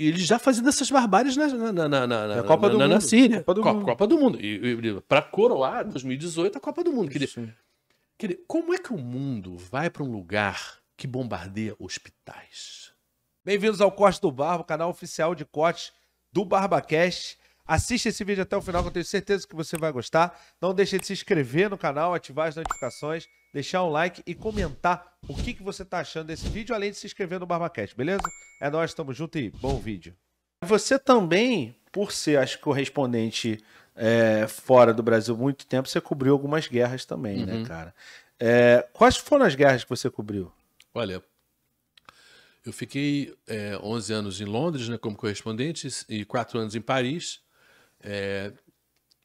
e ele já fazendo essas barbáries na, na, na, na, na é Copa, na, do na, mundo. na Síria. Copa do Co Mundo. Copa do Mundo. E, e para coroar 2018 a Copa do Mundo. Quer dizer, como é que o mundo vai para um lugar que bombardeia hospitais? Bem-vindos ao Corte do Barba, canal oficial de corte do BarbaCast. Assista esse vídeo até o final, que eu tenho certeza que você vai gostar. Não deixe de se inscrever no canal, ativar as notificações deixar um like e comentar o que, que você está achando desse vídeo, além de se inscrever no Barbacast, beleza? É nós, tamo junto e bom vídeo. Você também, por ser, acho que correspondente é, fora do Brasil muito tempo, você cobriu algumas guerras também, né, uhum. né, cara? É, quais foram as guerras que você cobriu? Olha, eu fiquei é, 11 anos em Londres, né, como correspondente, e 4 anos em Paris. É,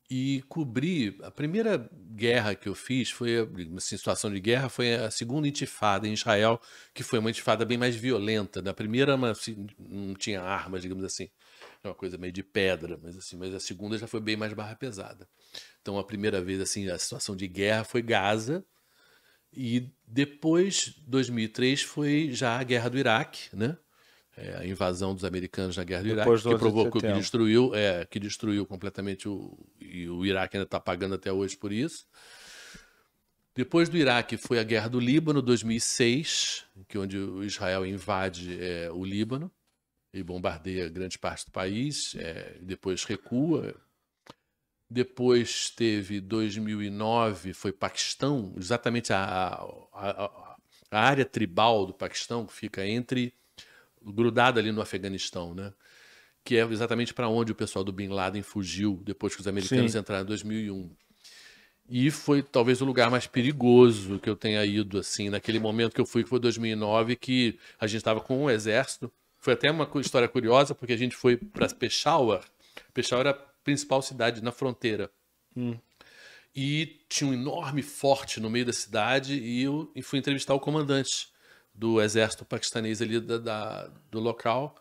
e cobri a primeira guerra que eu fiz foi uma assim, situação de guerra foi a segunda intifada em Israel que foi uma intifada bem mais violenta na primeira uma, assim, não tinha armas digamos assim é uma coisa meio de pedra mas assim mas a segunda já foi bem mais barra pesada então a primeira vez assim a situação de guerra foi Gaza e depois 2003 foi já a guerra do Iraque né é, a invasão dos americanos na guerra do Depois Iraque, do que provocou, que destruiu, é, que destruiu completamente o, e o Iraque ainda está pagando até hoje por isso. Depois do Iraque foi a guerra do Líbano, 2006, que onde o Israel invade é, o Líbano e bombardeia grande parte do país, é, depois recua. Depois teve 2009, foi Paquistão, exatamente a, a, a, a área tribal do Paquistão, que fica entre grudada ali no Afeganistão, né? Que é exatamente para onde o pessoal do Bin Laden fugiu depois que os americanos Sim. entraram em 2001. E foi talvez o lugar mais perigoso que eu tenha ido, assim, naquele momento que eu fui, que foi 2009, que a gente estava com um exército. Foi até uma história curiosa, porque a gente foi para Peshawar. Peshawar era a principal cidade na fronteira. Hum. E tinha um enorme forte no meio da cidade, e eu fui entrevistar o comandante do exército paquistanês ali da, da, do local,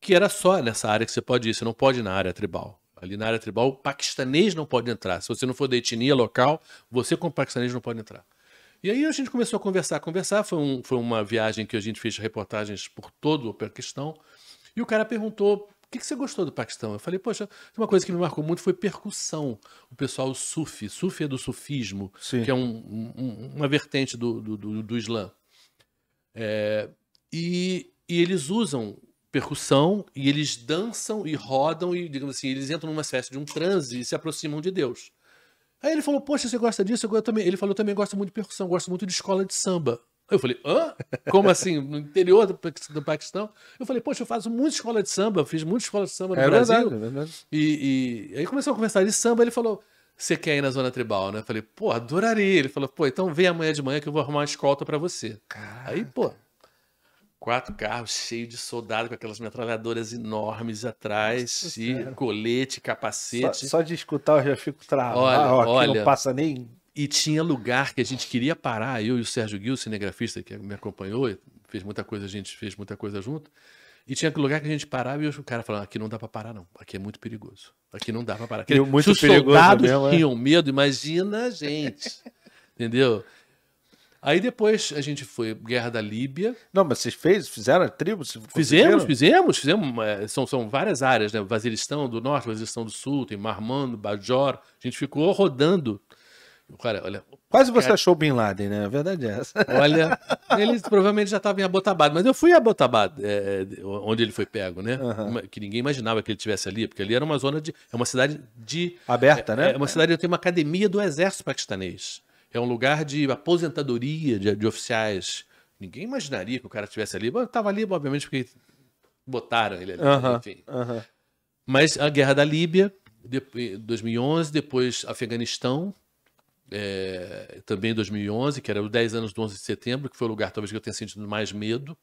que era só nessa área que você pode ir, você não pode ir na área tribal. Ali na área tribal, o paquistanês não pode entrar. Se você não for da etnia local, você como paquistanês não pode entrar. E aí a gente começou a conversar, a conversar. Foi, um, foi uma viagem que a gente fez reportagens por todo o Paquistão. E o cara perguntou o que, que você gostou do Paquistão? Eu falei, poxa, uma coisa que me marcou muito foi percussão. O pessoal sufi. Sufi é do sufismo, Sim. que é um, um, uma vertente do, do, do, do Islã. É, e, e eles usam percussão e eles dançam e rodam e, digamos assim, eles entram numa espécie de um transe e se aproximam de Deus. Aí ele falou, poxa, você gosta disso? Eu também. Ele falou, também gosto muito de percussão, gosto muito de escola de samba. Eu falei, hã? Como assim? No interior do, Paquistão? Eu falei, poxa, eu faço muita escola de samba, fiz muita escola de samba no é Brasil. Verdade, é verdade. E, e aí começou a conversar de samba, ele falou, você quer ir na zona tribal, né? Eu falei, pô, adoraria. Ele falou, pô, então vem amanhã de manhã que eu vou arrumar uma escolta para você. Caraca. Aí, pô, quatro carros cheios de soldado com aquelas metralhadoras enormes atrás, Nossa, e colete, capacete. Só, só, de escutar eu já fico travado. Olha, ah, ó, olha, não passa nem. E tinha lugar que a gente queria parar, eu e o Sérgio Gil, cinegrafista que me acompanhou, fez muita coisa, a gente fez muita coisa junto. E tinha lugar que a gente parava e o cara falava, aqui não dá para parar não, aqui é muito perigoso. Aqui não dá para parar. Aqui, muito se os soldados mesmo, é? tinham medo, imagina a gente. entendeu? Aí depois a gente foi Guerra da Líbia. Não, mas vocês fez, fizeram tribos? Fizemos, fizemos, fizemos. Eh, são, são várias áreas, né? Vaziristão do Norte, Vaziristão do Sul, tem Marmando, Bajor. A gente ficou rodando. Cara, olha, Quase você Cara... achou Bin Laden, né? A verdade é essa. Olha, ele provavelmente já estava em Abotabad, mas eu fui a Abotabad, é, é, onde ele foi pego, né? Uhum. Que ninguém imaginava que ele estivesse ali, porque ali era uma zona de. É uma cidade de. Aberta, é, né? É uma cidade onde tem uma academia do exército paquistanês. É um lugar de aposentadoria de, de oficiais. Ninguém imaginaria que o cara estivesse ali. Estava ali, obviamente, porque botaram ele ali, uhum. enfim. Uhum. Mas a guerra da Líbia, de, 2011, depois Afeganistão, é, também em 2011, que era o 10 anos do 11 de setembro, que foi o lugar talvez que eu tenha sentido mais medo,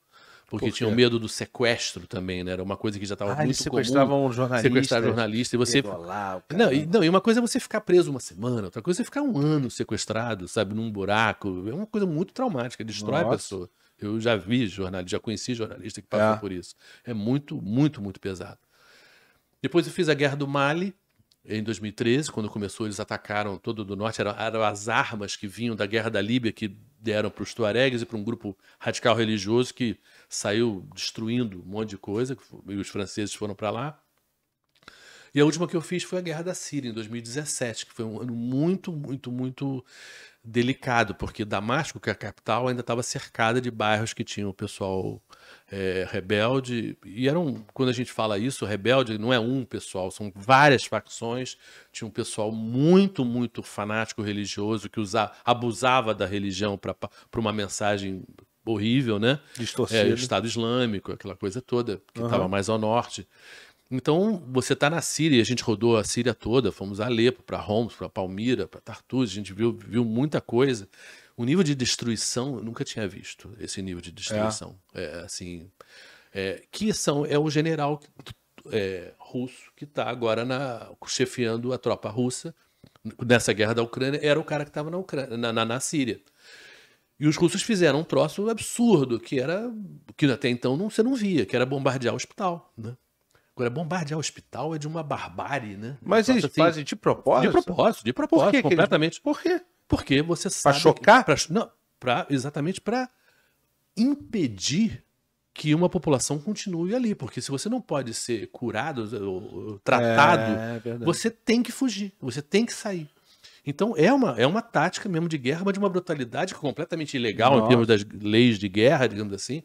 porque Por tinha o medo do sequestro também, né? Era uma coisa que já estava ah, muito sequestravam comum. Um jornalista, sequestravam é. jornalista e você lá, não, e, não, e uma coisa é você ficar preso uma semana, outra coisa é ficar um ano sequestrado, sabe, num buraco. É uma coisa muito traumática, destrói Nossa. a pessoa. Eu já vi jornalista, já conheci jornalista que passou é. por isso. É muito, muito, muito pesado. Depois eu fiz a Guerra do Mali, em 2013, quando começou, eles atacaram todo do norte, eram, eram as armas que vinham da guerra da Líbia que deram para os Tuaregues e para um grupo radical religioso que saiu destruindo um monte de coisa, e os franceses foram para lá. E a última que eu fiz foi a Guerra da Síria, em 2017, que foi um ano muito, muito, muito delicado, porque Damasco, que é a capital, ainda estava cercada de bairros que tinham o pessoal é, rebelde. E eram, quando a gente fala isso, rebelde não é um pessoal, são várias facções. Tinha um pessoal muito, muito fanático religioso que usa, abusava da religião para uma mensagem horrível, né? Distorcida. É, Estado Islâmico, aquela coisa toda, que estava uhum. mais ao norte. Então, você está na Síria, a gente rodou a Síria toda, fomos a Alepo, para Homs, para Palmira, para Tartus, a gente viu, viu muita coisa. O nível de destruição, eu nunca tinha visto esse nível de destruição. É. É, assim, é, que são, é o general é, russo que está agora na, chefiando a tropa russa nessa guerra da Ucrânia, era o cara que estava na, na, na, na Síria. E os russos fizeram um troço absurdo, que era que até então não, você não via, que era bombardear o hospital. Né? Agora, bombardear o hospital é de uma barbárie, né? Mas eles assim, fazem de propósito? De propósito, de propósito, Por completamente. Eles... Por quê? Porque você sabe. Para chocar? Que, pra, não, pra, exatamente para impedir que uma população continue ali. Porque se você não pode ser curado, ou, tratado, é, é você tem que fugir, você tem que sair. Então é uma, é uma tática mesmo de guerra, mas de uma brutalidade completamente ilegal Nossa. em termos das leis de guerra, digamos assim,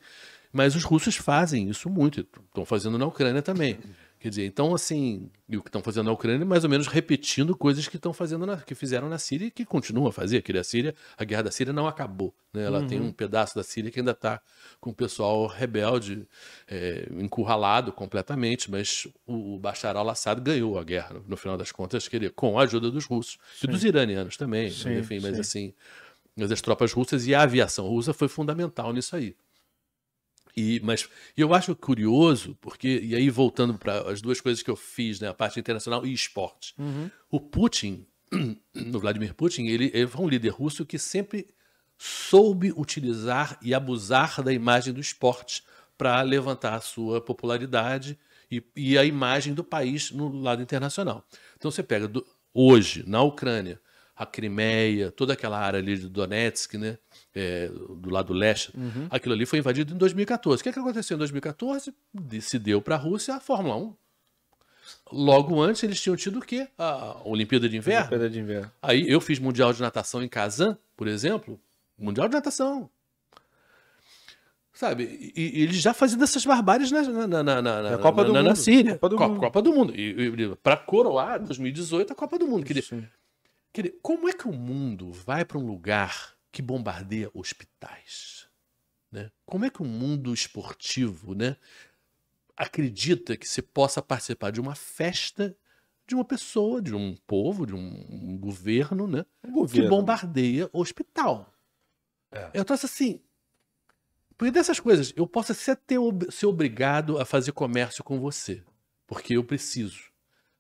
mas os russos fazem isso muito, estão fazendo na Ucrânia também. Quer dizer, então assim, e o que estão fazendo na Ucrânia, é mais ou menos repetindo coisas que estão fazendo na, que fizeram na Síria e que continuam a fazer, que a Síria, a guerra da Síria não acabou, né? Ela uhum. tem um pedaço da Síria que ainda está com o pessoal rebelde, é, encurralado completamente, mas o, o Bashar al-Assad ganhou a guerra no, final das contas, queria com a ajuda dos russos sim. e dos iranianos também, sim, enfim, mas assim, mas as tropas russas e a aviação russa foi fundamental nisso aí. E, mas eu acho curioso, porque, e aí voltando para as duas coisas que eu fiz, né, a parte internacional e esporte. Uhum. O Putin, o Vladimir Putin, ele, ele foi um líder russo que sempre soube utilizar e abusar da imagem do esporte para levantar a sua popularidade e, e, a imagem do país no lado internacional. Então você pega do, hoje, na Ucrânia, a Crimeia, toda aquela área ali de Donetsk, né? é, do lado leste, uhum. aquilo ali foi invadido em 2014. O que, é que aconteceu em 2014? Se deu para a Rússia a Fórmula 1. Logo antes, eles tinham tido o quê? A Olimpíada de Inverno. Olimpíada de Inverno. Aí eu fiz Mundial de Natação em Kazan, por exemplo. Mundial de Natação. Sabe? E, e eles já faziam essas barbáries na, na, na, na, na Copa do na, Mundo. na Síria. Copa do Copa, Mundo. Copa do Mundo. E, e para coroar 2018 a Copa do Mundo. Quer dizer, como é que o mundo vai para um lugar que bombardeia hospitais. Né? Como é que o mundo esportivo né, acredita que se possa participar de uma festa de uma pessoa, de um povo, de um, um governo, né, um governo. que bombardeia hospital? É. Eu trouxe assim, porque dessas coisas, eu posso até ob ser obrigado a fazer comércio com você, porque eu preciso.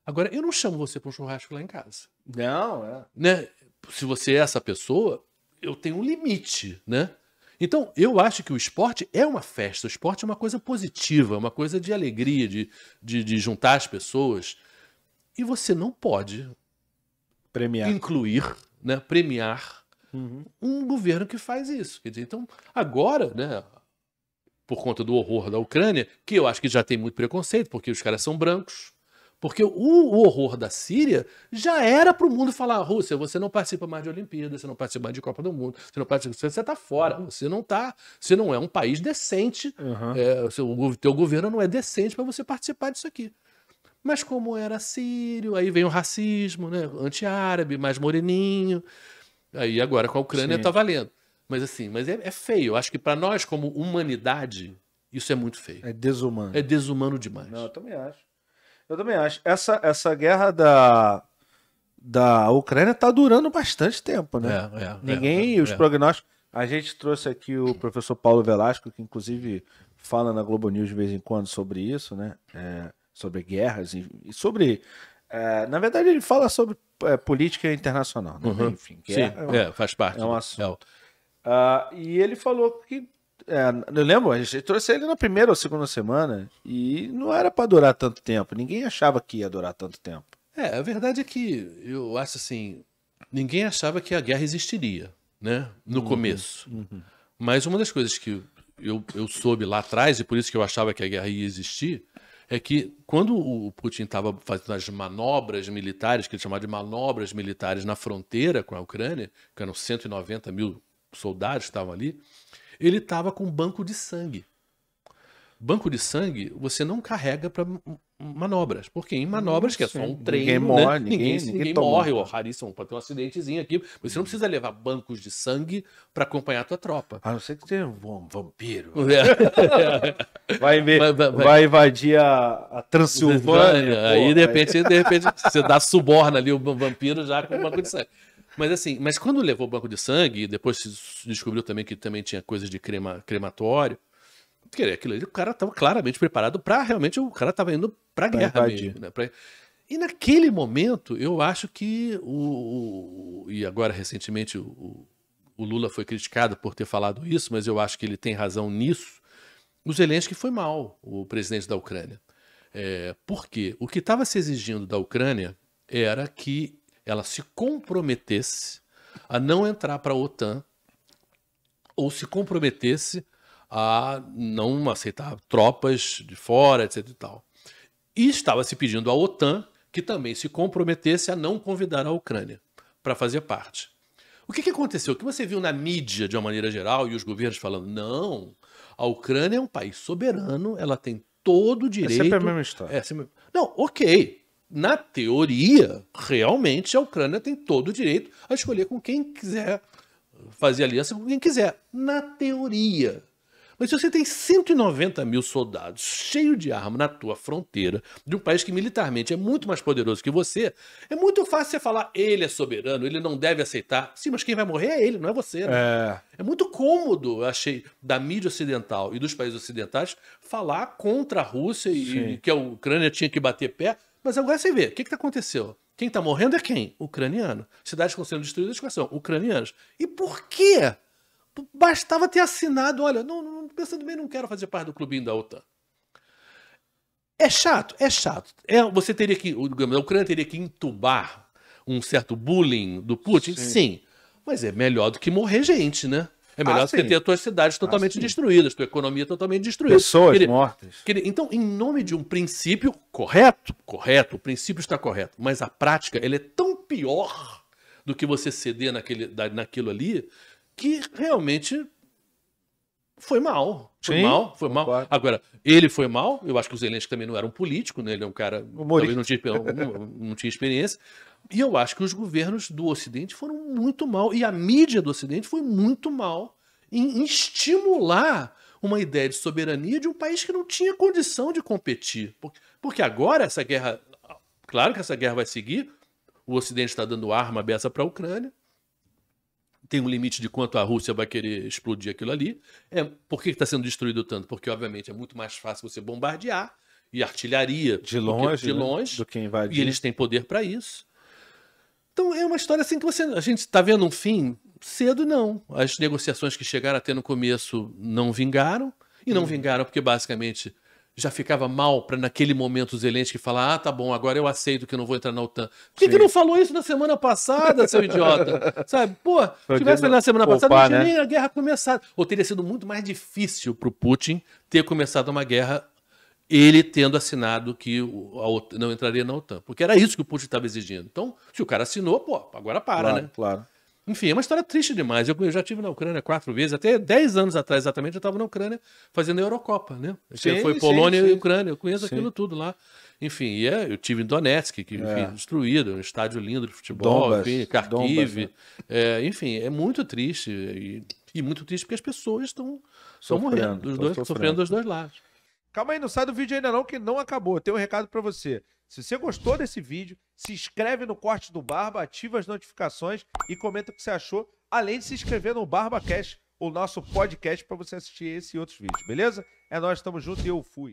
Agora, eu não chamo você para um churrasco lá em casa. Não, é. Né? Se você é essa pessoa, eu tenho um limite, né? Então, eu acho que o esporte é uma festa, o esporte é uma coisa positiva, é uma coisa de alegria, de, de, de juntar as pessoas. E você não pode premiar. incluir, né, premiar uhum. um governo que faz isso. Quer dizer, então, agora, né, por conta do horror da Ucrânia, que eu acho que já tem muito preconceito, porque os caras são brancos, porque o, o horror da Síria já era para o mundo falar: Rússia, você não participa mais de Olimpíadas você não participa mais de Copa do Mundo, você não participa, você está fora, você não tá, você não é um país decente, uhum. é, o seu, teu governo não é decente para você participar disso aqui. Mas como era sírio, aí vem o racismo, né? Anti-árabe, mais moreninho. Aí agora com a Ucrânia Sim. tá valendo. Mas assim, mas é, é feio. Eu acho que para nós, como humanidade, isso é muito feio. É desumano. É desumano demais. Não, eu também acho. Eu também acho. Essa, essa guerra da, da Ucrânia está durando bastante tempo, né? É, é, é. Ninguém. É, os é. prognósticos. A gente trouxe aqui o professor Paulo Velasco, que inclusive fala na Globo News de vez em quando sobre isso, né? É, sobre guerras e, e sobre. na verdade, ele fala sobre política internacional, né? uhum. enfim. Guerra Sim, é, faz parte. É um assunto. Uh, e ele falou que é, eu lembro, a gente trouxe ele na primeira ou segunda semana e não era para durar tanto tempo. Ninguém achava que ia durar tanto tempo. É, a verdade é que eu acho assim, ninguém achava que a guerra existiria, né? No uhum, começo. Uhum. Mas uma das coisas que eu, eu soube lá atrás, e por isso que eu achava que a guerra ia existir, é que quando o Putin estava fazendo as manobras militares, que ele chamava de manobras militares na fronteira com a Ucrânia, que eram 190 mil soldados que estavam ali, ele estava com banco de sangue. Banco de sangue você não carrega para manobras, porque em manobras, que é só um treino, ninguém, né? morre, ninguém, ninguém, ninguém morre, ou raríssimo, pode ter um acidentezinho aqui, você não precisa levar bancos de sangue para acompanhar a tua tropa. A não ser que seja um vampiro. É. Vai, ver, vai, vai, vai, invadir a, a Transilvânia. Aí, de repente, de repente, você dá suborna ali o vampiro já com um banco de sangue. Mas assim, mas quando levou o banco de sangue, depois se descobriu também que também tinha coisas de crema, crematório. Querer aquilo ali, o cara estava claramente preparado para realmente o cara estava indo para guerra mesmo, né? Pra... E naquele momento, eu acho que o, o e agora recentemente o, o Lula foi criticado por ter falado isso, mas eu acho que ele tem razão nisso. O Zelensky foi mal, o presidente da Ucrânia. É, porque o que estava se exigindo da Ucrânia era que ela se comprometesse a não entrar para a OTAN ou se comprometesse a não aceitar tropas de fora, etc e tal. E estava se pedindo à OTAN que também se comprometesse a não convidar a Ucrânia para fazer parte. O que, que aconteceu? O que você viu na mídia, de uma maneira geral, e os governos falando, não, a Ucrânia é um país soberano, ela tem todo o é direito... É sempre a mesma história. É sempre... Não, ok, na teoria, realmente a Ucrânia tem todo o direito a escolher com quem quiser fazer aliança com quem quiser. Na teoria. Mas se você tem 190 mil soldados cheio de arma na tua fronteira, de um país que militarmente é muito mais poderoso que você, é muito fácil você falar, ele é soberano, ele não deve aceitar. Sim, mas quem vai morrer é ele, não é você. Né? É. é muito cômodo, eu achei, da mídia ocidental e dos países ocidentais falar contra a Rússia e que a Ucrânia tinha que bater pé, mas agora você vê, o que, que aconteceu? Quem está morrendo é quem? Ucraniano. Cidades estão sendo destruídas com ação, ucranianos. E por quê? Bastava ter assinado, olha, não, não, pensando bem, não quero fazer parte do clubinho da OTAN. É chato, é chato. É, você teria que, a Ucrânia teria que entubar um certo bullying do Putin? Sim. Sim. Mas é melhor do que morrer gente, né? É melhor ah, você sim. ter as tuas cidades ah, totalmente ah, destruídas, tua economia totalmente destruída. Pessoas mortas. então, em nome de um princípio correto, correto, o princípio está correto, mas a prática ele é tão pior do que você ceder naquele, naquilo ali, que realmente foi mal. Foi Sim, mal, foi concordo. mal. Agora, ele foi mal, eu acho que o Zelensky também não era um político, né? Ele é um cara. Humorista. não tinha, não, não tinha experiência. E eu acho que os governos do Ocidente foram muito mal, e a mídia do Ocidente foi muito mal em, estimular uma ideia de soberania de um país que não tinha condição de competir. Porque agora essa guerra, claro que essa guerra vai seguir, o Ocidente está dando arma aberta para a Ucrânia, tem um limite de quanto a Rússia vai querer explodir aquilo ali. É, por que está sendo destruído tanto? Porque, obviamente, é muito mais fácil você bombardear e artilharia de longe, que, de né? longe do que invadir. E eles têm poder para isso. Então é uma história assim que você. A gente está vendo um fim? Cedo não. As negociações que chegaram até no começo não vingaram. E não hum. vingaram porque basicamente já ficava mal para naquele momento os Zelensky falar: ah, tá bom, agora eu aceito que eu não vou entrar na OTAN. Por que, que não falou isso na semana passada, seu idiota? Sabe? Pô, se tivesse na semana poupar, passada, não tinha né? nem a guerra começado. Ou teria sido muito mais difícil para o Putin ter começado uma guerra ele tendo assinado que a OTAN não entraria na OTAN. Porque era isso que o Putin estava exigindo. Então, se o cara assinou, pô, agora para, claro, né? Claro. Enfim, é uma história triste demais. Eu, eu já tive na Ucrânia quatro vezes, até dez anos atrás exatamente, eu estava na Ucrânia fazendo a Eurocopa, né? Sim, foi Polônia sim, sim. e Ucrânia, eu conheço sim. aquilo tudo lá. Enfim, e é, eu tive em Donetsk, que é. enfim, destruído, um estádio lindo de futebol, Dombas, enfim, Kharkiv. Né? É, enfim, é muito triste. E, e, muito triste porque as pessoas estão morrendo, os dois, sofrendo. sofrendo dos dois lados. Calma aí, não sai do vídeo ainda não, que não acabou. Eu tenho um recado para você. Se você gostou desse vídeo, se inscreve no Corte do Barba, ativa as notificações e comenta o que você achou, além de se inscrever no BarbaCast, o nosso podcast, para você assistir esse e outros vídeos, beleza? É nós, estamos juntos e eu fui.